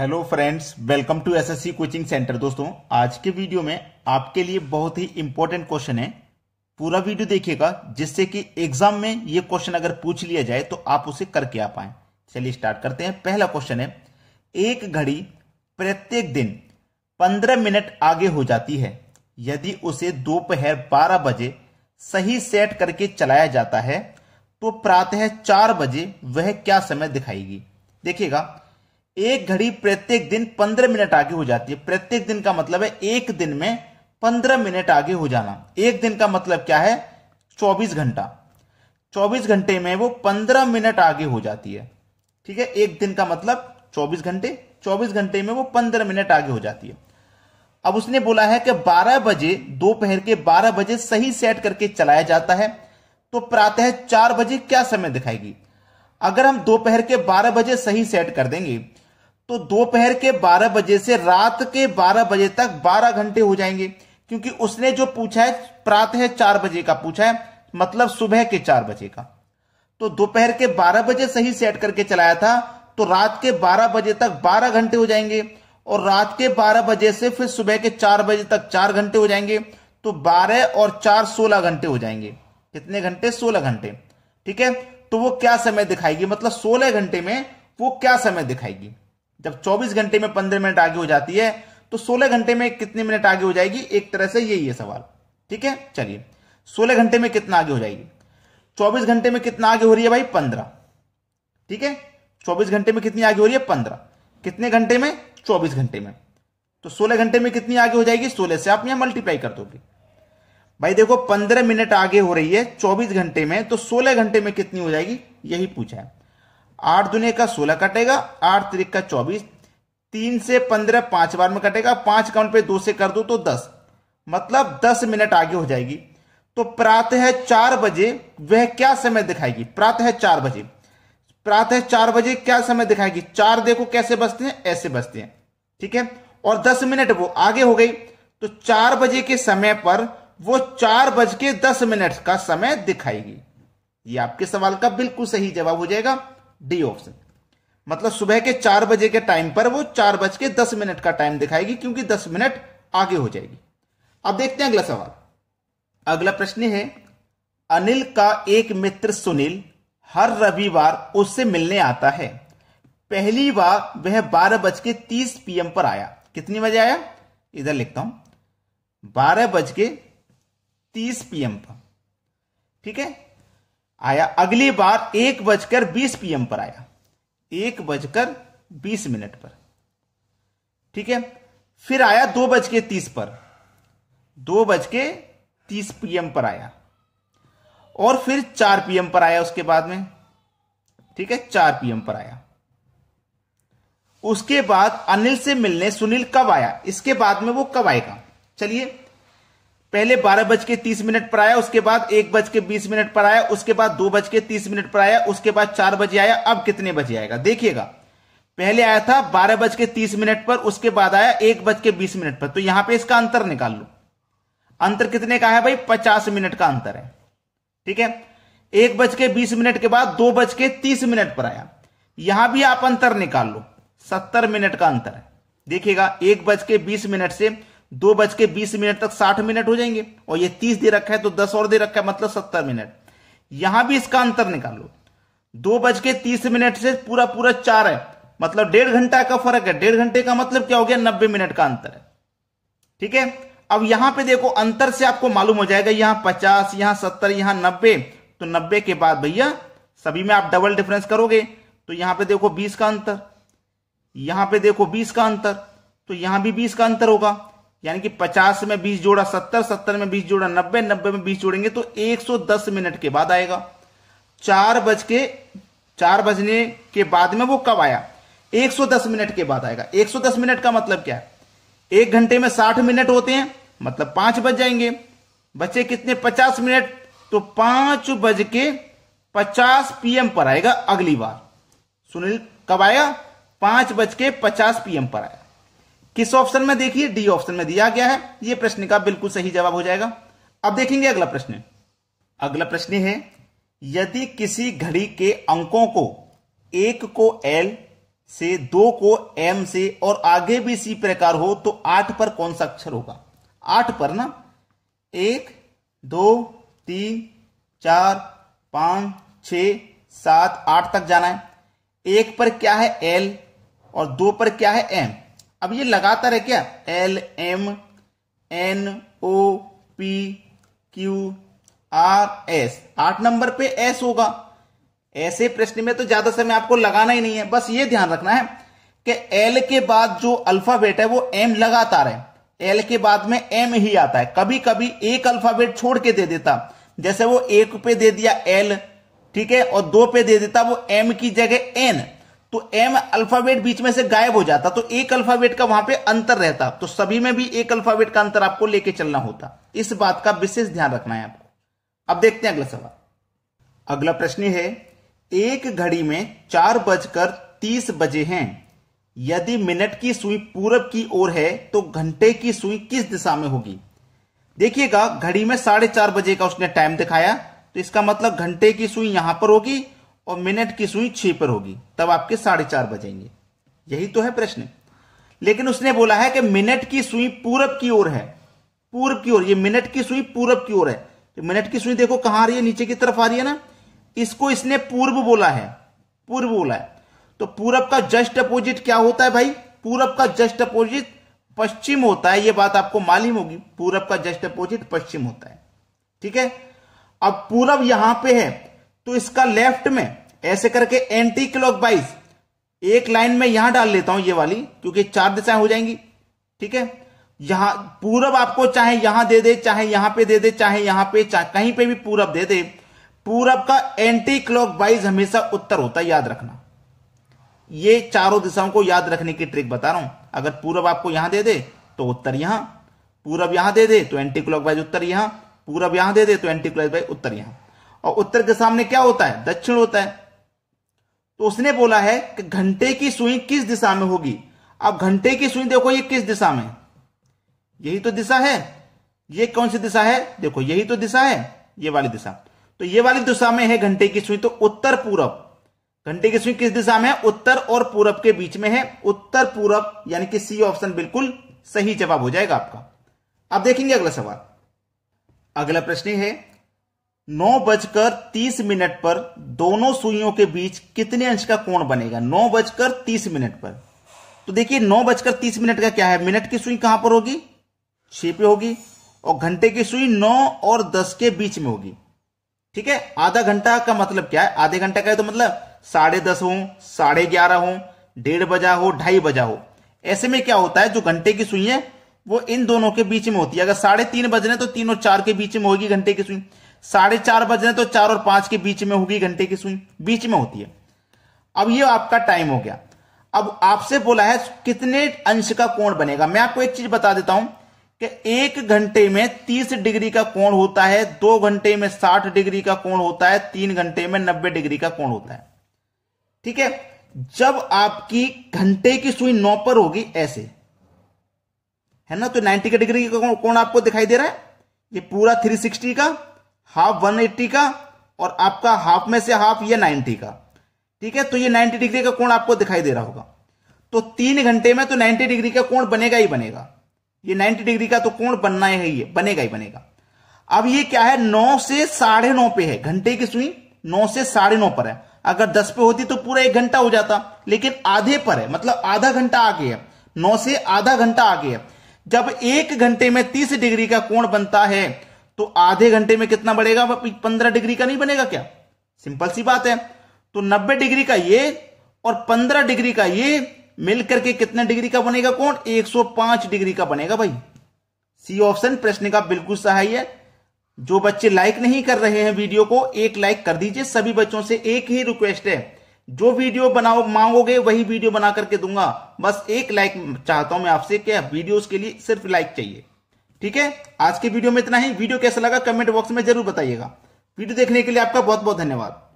hello friends welcome to SSC coaching centre दोस्तों आज के वीडियो में आपके लिए बहुत ही इंपॉर्टेंट क्वेश्चन है पूरा वीडियो देखिएगा जिससे कि एग्जाम में ये क्वेश्चन अगर पूछ लिया जाए तो आप उसे करके आ पाए चलिए स्टार्ट करते हैं पहला क्वेश्चन है एक घड़ी प्रत्येक दिन पंद्रह मिनट आगे हो जाती है यदि उसे दोपहर बारह बजे सही सेट करके चलाया जाता है तो प्रातः चार बजे वह क्या समय दिखाएगी देखिएगा एक घड़ी प्रत्येक दिन पंद्रह मिनट आगे हो जाती है प्रत्येक दिन का मतलब है एक दिन में पंद्रह मिनट आगे हो जाना एक दिन का मतलब क्या है चौबीस घंटा चौबीस घंटे में वो पंद्रह मिनट आगे हो जाती है ठीक है एक दिन का मतलब चौबीस घंटे चौबीस घंटे में वो पंद्रह मिनट आगे हो जाती है अब उसने बोला है कि बारह बजे दोपहर के बारह बजे सही सेट करके चलाया जाता है तो प्रातः चार बजे क्या समय दिखाएगी अगर हम दोपहर के बारह बजे सही सेट कर देंगे तो दोपहर के 12 बजे से रात के 12 बजे तक 12 घंटे हो जाएंगे क्योंकि उसने जो पूछा है प्रातः चार बजे का पूछा है मतलब सुबह के चार बजे का तो दोपहर के 12 बजे सही सेट करके चलाया था तो रात के 12 बजे तक 12 घंटे हो जाएंगे और रात के 12 बजे से फिर सुबह के चार बजे तक चार घंटे हो जाएंगे तो बारह और चार सोलह घंटे हो जाएंगे कितने घंटे सोलह घंटे ठीक है तो वो क्या समय दिखाएगी मतलब सोलह घंटे में वो क्या समय दिखाएगी जब 24 घंटे में 15 मिनट आगे हो जाती है तो 16 घंटे में कितने मिनट आगे हो जाएगी एक तरह से यही है सवाल ठीक है चलिए 16 घंटे में कितना आगे हो जाएगी 24 घंटे में कितना आगे हो रही है भाई 15 ठीक है 24 घंटे में कितनी आगे हो रही है 15 कितने घंटे में 24 घंटे में तो 16 घंटे में कितनी आगे हो जाएगी 16 से आप यहां मल्टीप्लाई कर दोगे भाई देखो 15 मिनट आगे हो रही है 24 घंटे में तो 16 घंटे में कितनी हो जाएगी यही पूछा है आठ दुनिया का सोलह कटेगा आठ तरीक का चौबीस तीन से पंद्रह पांच बार में कटेगा पांच काउंट पे दो से कर दो तो दस मतलब दस मिनट आगे हो जाएगी तो प्रातः चार बजे वह क्या समय दिखाएगी प्रातः चार बजे प्रातः चार बजे क्या समय दिखाएगी चार देखो कैसे बचते हैं ऐसे बचते हैं ठीक है और दस मिनट वो आगे हो गई तो चार बजे के समय पर वो चार बज के दस मिनट का समय दिखाएगी ये आपके सवाल का बिल्कुल सही जवाब हो जाएगा डी ऑप्शन मतलब सुबह के चार बजे के टाइम पर वो चार बज के दस मिनट का टाइम दिखाएगी क्योंकि दस मिनट आगे हो जाएगी अब देखते हैं अगला सवाल अगला प्रश्न है अनिल का एक मित्र सुनील हर रविवार उससे मिलने आता है पहली बार वह बारह बज के तीस पीएम पर आया कितनी बजे आया इधर लिखता हूं बारह बज के तीस पीएम पर ठीक है आया अगली बार एक बजकर बीस पीएम पर आया एक बजकर बीस मिनट पर ठीक है फिर आया दो बज के तीस पर दो बज के तीस पीएम पर आया और फिर चार पीएम पर आया उसके बाद में ठीक है चार पीएम पर आया उसके बाद अनिल से मिलने सुनील कब आया इसके बाद में वो कब आएगा चलिए पहले बारह बज के तीस मिनट पर आया उसके बाद एक बज के बीस मिनट पर आया उसके बाद दो बज के तीस मिनट पर आया उसके बाद चार बजे आया अब कितने बजे आएगा देखिएगा पहले आया था बारह बज के तीस मिनट पर उसके बाद आया एक बज के बीस मिनट पर तो यहां पे इसका अंतर निकाल लो अंतर कितने का है भाई पचास मिनट का अंतर है ठीक है एक बज के बीस मिनट के बाद दो बज के तीस मिनट पर आया यहां भी आप अंतर निकाल लो सत्तर मिनट का अंतर है देखिएगा एक बज के बीस मिनट से दो बज के बीस मिनट तक साठ मिनट हो जाएंगे और ये तीस दे रखा है तो दस और दे रखा है मतलब सत्तर मिनट यहां भी इसका अंतर निकालो दो बज के तीस मिनट से पूरा पूरा चार है मतलब डेढ़ घंटा का फर्क है डेढ़ घंटे का मतलब क्या हो गया नब्बे मिनट का अंतर है ठीक है अब यहां पे देखो अंतर से आपको मालूम हो जाएगा यहां पचास यहां सत्तर यहां नब्बे तो नब्बे के बाद भैया सभी में आप डबल डिफरेंस करोगे तो यहां पे देखो बीस का अंतर यहां पे देखो बीस का अंतर तो यहां भी बीस का अंतर होगा यानी कि 50 में 20 जोड़ा 70 70 में 20 जोड़ा 90 90 में 20 जोड़ेंगे तो 110 मिनट के बाद आएगा चार बज के चार बजने के बाद में वो कब आया 110 मिनट के बाद आएगा 110 मिनट का मतलब क्या है एक घंटे में 60 मिनट होते हैं मतलब पांच बज जाएंगे बचे कितने 50 मिनट तो पांच बज के पचास पीएम पर आएगा अगली बार सुनील कब आएगा पांच बज के पचास पीएम पर आएगा किस ऑप्शन में देखिए डी ऑप्शन में दिया गया है यह प्रश्न का बिल्कुल सही जवाब हो जाएगा अब देखेंगे अगला प्रश्न अगला प्रश्न है यदि किसी घड़ी के अंकों को एक को एल से दो को एम से और आगे भी इसी प्रकार हो तो आठ पर कौन सा अक्षर होगा आठ पर ना एक दो तीन चार पांच छ सात आठ तक जाना है एक पर क्या है एल और दो पर क्या है एम अब ये लगातार है क्या L M N O P Q R S आठ नंबर पे एस होगा ऐसे प्रश्न में तो ज्यादा समय आपको लगाना ही नहीं है बस ये ध्यान रखना है कि एल के बाद जो अल्फाबेट है वो एम लगातार है एल के बाद में एम ही आता है कभी कभी एक अल्फाबेट छोड़ के दे देता जैसे वो एक पे दे दिया एल ठीक है और दो पे दे देता वो एम की जगह एन तो एम अल्फाबेट बीच में से गायब हो जाता तो एक अल्फाबेट का वहां पे अंतर रहता तो सभी में भी एक अल्फाबेट का अंतर आपको लेके चलना होता इस बात का विशेष ध्यान रखना है आपको अब देखते हैं अगला सवाल अगला प्रश्न है एक घड़ी में चार बजकर तीस बजे हैं यदि मिनट की सुई पूरब की ओर है तो घंटे की सुई किस दिशा में होगी देखिएगा घड़ी में साढ़े चार बजे का उसने टाइम दिखाया तो इसका मतलब घंटे की सुई यहां पर होगी और मिनट की सुई छह पर होगी तब आपके साढ़े चार बजेंगे यही तो है प्रश्न लेकिन उसने बोला है कि मिनट की सुई पूरब की ओर है पूर्व की ओर ये मिनट की सुई पूरब की ओर है तो मिनट की सुई देखो कहां आ रही है नीचे की तरफ आ रही है ना इसको इसने पूर्व बोला है पूर्व बोला है तो पूरब का जस्ट अपोजिट क्या होता है भाई पूरब का जस्ट अपोजिट पश्चिम होता है यह बात आपको मालूम होगी पूरब का जस्ट अपोजिट पश्चिम होता है ठीक है अब पूरब यहां पे है तो इसका लेफ्ट में ऐसे करके एंटी क्लॉक एक लाइन में यहां डाल लेता हूं ये वाली क्योंकि चार दिशाएं हो जाएंगी ठीक है यहां पूरब आपको चाहे यहां दे दे चाहे यहां पे दे दे चाहे यहां पे चाहे कहीं पे भी पूरब दे दे पूरब का एंटी क्लॉक हमेशा उत्तर होता है याद रखना ये चारों दिशाओं को याद रखने की ट्रिक बता रहा हूं अगर पूरब आपको यहां दे दे तो उत्तर यहां पूरब यहां दे दे तो एंटी क्लॉक उत्तर यहां पूरब यहां दे दे तो एंटी क्लॉक उत्तर यहां और उत्तर के सामने क्या होता है दक्षिण होता है तो उसने बोला है कि घंटे की सुई किस दिशा में होगी अब घंटे की सुई देखो ये किस दिशा में यही तो दिशा है ये कौन सी दिशा है देखो यही तो दिशा है ये वाली दिशा तो ये वाली दिशा में है घंटे की सुई तो उत्तर पूरब घंटे की सुई किस दिशा में है उत्तर और पूरब के बीच में है उत्तर पूरब यानी कि सी ऑप्शन बिल्कुल सही जवाब हो जाएगा आपका अब देखेंगे अगला सवाल अगला प्रश्न है नौ बजकर तीस मिनट पर दोनों सुइयों के बीच कितने अंश का कोण बनेगा नौ बजकर तीस मिनट पर तो देखिए नौ बजकर तीस मिनट का क्या है मिनट की सुई कहां पर होगी छह पे होगी और घंटे की सुई नौ और दस के बीच में होगी ठीक है आधा घंटा का मतलब क्या है आधे घंटे का है तो मतलब साढ़े दस हो साढ़े ग्यारह हो डेढ़ बजा हो ढाई बजा हो ऐसे में क्या होता है जो घंटे की सुई है वो इन दोनों के बीच में होती है अगर साढ़े तीन बज रहे तो तीन और चार के बीच में होगी घंटे की सुई साढ़े चार बज रहे तो चार और पांच के बीच में होगी घंटे की सुई बीच में होती है अब ये आपका टाइम हो गया अब आपसे बोला है कितने अंश का कोण बनेगा मैं आपको एक चीज बता देता हूं कि एक घंटे में तीस डिग्री का कोण होता है दो घंटे में साठ डिग्री का कोण होता है तीन घंटे में नब्बे डिग्री का कोण होता है ठीक है जब आपकी घंटे की सुई नौ पर होगी ऐसे है ना तो 90 का डिग्री का कोण आपको दिखाई दे रहा है ये पूरा 360 का हाफ 180 का और आपका हाफ में से हाफ ये 90 का ठीक है तो ये 90 डिग्री का कोण आपको दिखाई दे रहा होगा तो तीन घंटे में तो 90 डिग्री का कोण बनेगा ही बनेगा ये 90 डिग्री का तो कोण बनना है ये बनेगा ही बनेगा अब ये क्या है नौ से साढ़े नौ पे है घंटे की सुई नौ से साढ़े नौ पर है अगर दस पे होती तो पूरा एक घंटा हो जाता लेकिन आधे पर है मतलब आधा घंटा आगे है नौ से आधा घंटा आगे है जब एक घंटे में तीस डिग्री का कोण बनता है तो आधे घंटे में कितना बढ़ेगा पंद्रह डिग्री का नहीं बनेगा क्या सिंपल सी बात है तो नब्बे डिग्री का ये और पंद्रह डिग्री का ये मिलकर के कितने डिग्री का बनेगा कौन पांच डिग्री का बनेगा भाई सी ऑप्शन प्रश्न का बिल्कुल सही है जो बच्चे लाइक नहीं कर रहे हैं वीडियो को एक लाइक कर दीजिए सभी बच्चों से एक ही रिक्वेस्ट है जो वीडियो बनाओ मांगोगे वही वीडियो बना करके दूंगा बस एक लाइक चाहता हूं मैं आपसे क्या वीडियोस के लिए सिर्फ लाइक चाहिए ठीक है आज के वीडियो में इतना ही वीडियो कैसा लगा कमेंट बॉक्स में जरूर बताइएगा वीडियो देखने के लिए आपका बहुत बहुत धन्यवाद